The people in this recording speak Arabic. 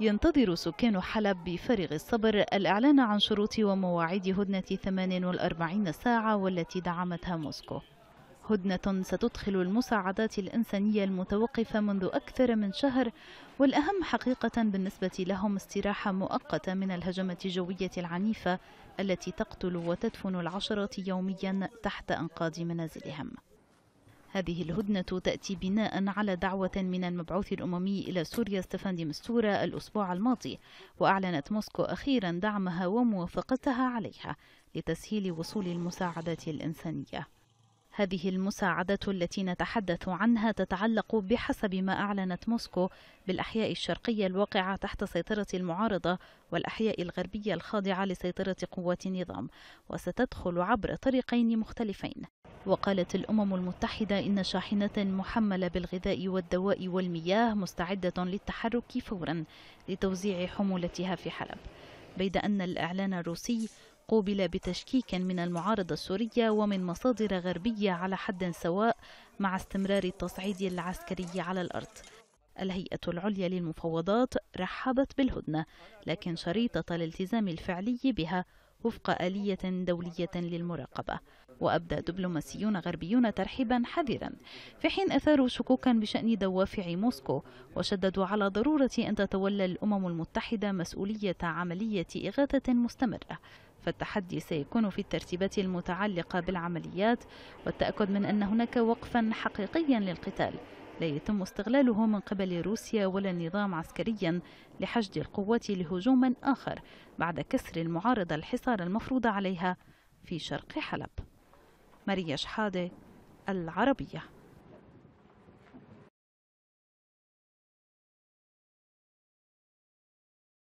ينتظر سكان حلب بفارغ الصبر الإعلان عن شروط ومواعيد هدنة 48 ساعة والتي دعمتها موسكو هدنة ستدخل المساعدات الإنسانية المتوقفة منذ أكثر من شهر والأهم حقيقة بالنسبة لهم استراحة مؤقتة من الهجمة الجوية العنيفة التي تقتل وتدفن العشرات يوميا تحت أنقاض منازلهم هذه الهدنة تأتي بناء على دعوة من المبعوث الأممي إلى سوريا ستفاندي مستورا مستورة الأسبوع الماضي وأعلنت موسكو أخيرا دعمها وموافقتها عليها لتسهيل وصول المساعدات الإنسانية هذه المساعدات التي نتحدث عنها تتعلق بحسب ما أعلنت موسكو بالأحياء الشرقية الواقعة تحت سيطرة المعارضة والأحياء الغربية الخاضعة لسيطرة قوات النظام وستدخل عبر طريقين مختلفين وقالت الأمم المتحدة إن شاحنة محملة بالغذاء والدواء والمياه مستعدة للتحرك فورا لتوزيع حمولتها في حلب بيد أن الإعلان الروسي قوبل بتشكيك من المعارضة السورية ومن مصادر غربية على حد سواء مع استمرار التصعيد العسكري على الأرض الهيئة العليا للمفاوضات رحبت بالهدنة لكن شريطة الالتزام الفعلي بها وفق آلية دولية للمراقبة وأبدى دبلوماسيون غربيون ترحيبا حذرا في حين أثاروا شكوكا بشأن دوافع موسكو وشددوا على ضرورة أن تتولى الأمم المتحدة مسؤولية عملية إغاثة مستمرة فالتحدي سيكون في الترتيبات المتعلقة بالعمليات والتأكد من أن هناك وقفا حقيقيا للقتال لا يتم استغلاله من قبل روسيا ولا نظام عسكريا لحشد القوات لهجوم آخر بعد كسر المعارضة الحصار المفروض عليها في شرق حلب ماريا شحادة العربية